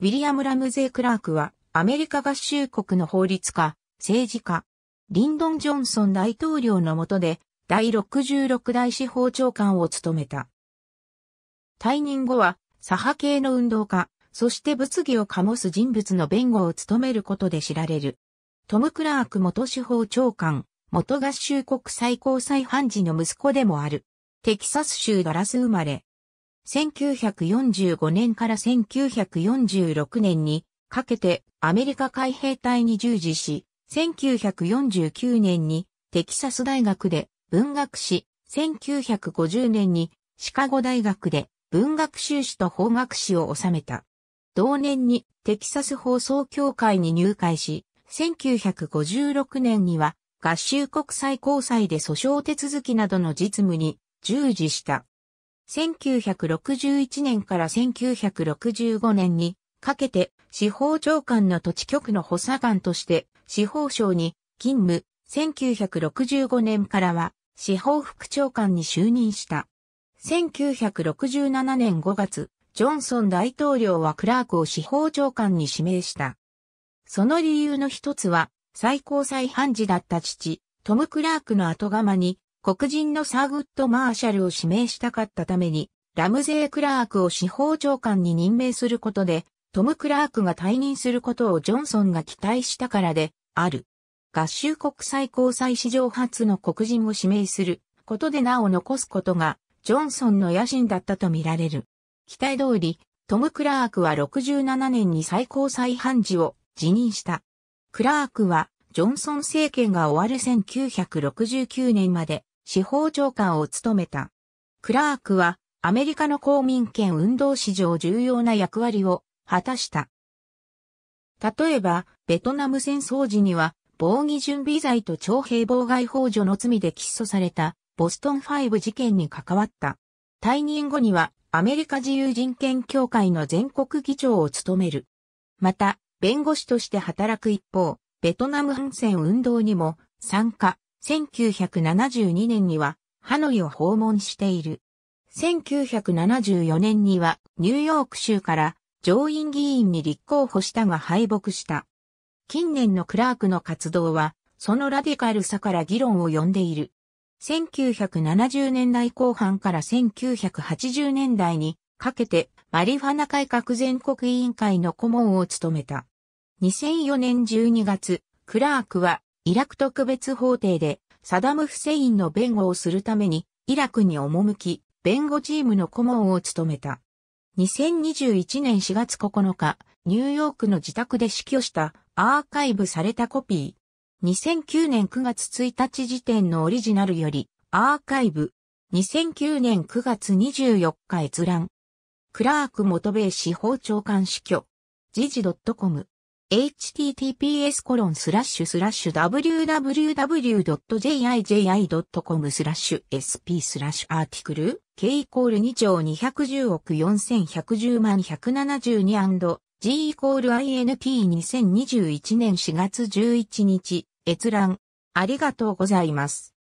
ウィリアム・ラムゼー・クラークは、アメリカ合衆国の法律家、政治家、リンドン・ジョンソン大統領の下で、第66代司法長官を務めた。退任後は、左派系の運動家、そして物議を醸す人物の弁護を務めることで知られる。トム・クラーク元司法長官、元合衆国最高裁判事の息子でもある。テキサス州ダラス生まれ、1945年から1946年にかけてアメリカ海兵隊に従事し、1949年にテキサス大学で文学史、1950年にシカゴ大学で文学修士と法学士を収めた。同年にテキサス放送協会に入会し、1956年には合衆国際交際で訴訟手続きなどの実務に従事した。1961年から1965年にかけて司法長官の土地局の補佐官として司法省に勤務、1965年からは司法副長官に就任した。1967年5月、ジョンソン大統領はクラークを司法長官に指名した。その理由の一つは、最高裁判事だった父、トム・クラークの後釜に黒人のサーグッド・マーシャルを指名したかったために、ラムゼー・クラークを司法長官に任命することで、トム・クラークが退任することをジョンソンが期待したからで、ある。合衆国最高裁史上初の黒人を指名することで名を残すことが、ジョンソンの野心だったとみられる。期待通り、トム・クラークは67年に最高裁判事を辞任した。クラークは、ジョンソン政権が終わる1969年まで、司法長官を務めた。クラークはアメリカの公民権運動史上重要な役割を果たした。例えば、ベトナム戦争時には防御準備罪と徴兵妨害法助の罪で起訴されたボストン5事件に関わった。退任後にはアメリカ自由人権協会の全国議長を務める。また、弁護士として働く一方、ベトナム反戦運動にも参加、1972年にはハノイを訪問している。1974年にはニューヨーク州から上院議員に立候補したが敗北した。近年のクラークの活動はそのラディカルさから議論を呼んでいる。1970年代後半から1980年代にかけてマリファナ改革全国委員会の顧問を務めた。2004年12月、クラークはイラク特別法廷で、サダム・フセインの弁護をするために、イラクに赴き、弁護チームの顧問を務めた。2021年4月9日、ニューヨークの自宅で死去したアーカイブされたコピー。2009年9月1日時点のオリジナルより、アーカイブ。2009年9月24日閲覧。クラーク元米司法長官死去。時事 .com https コロンスラッシュスラッシュ www.jiji.com スラッシュ sp スラッシュアーティクル k イコール2兆210億4110万172 g イコール i n t 2 0 2 1年4月11日閲覧ありがとうございます。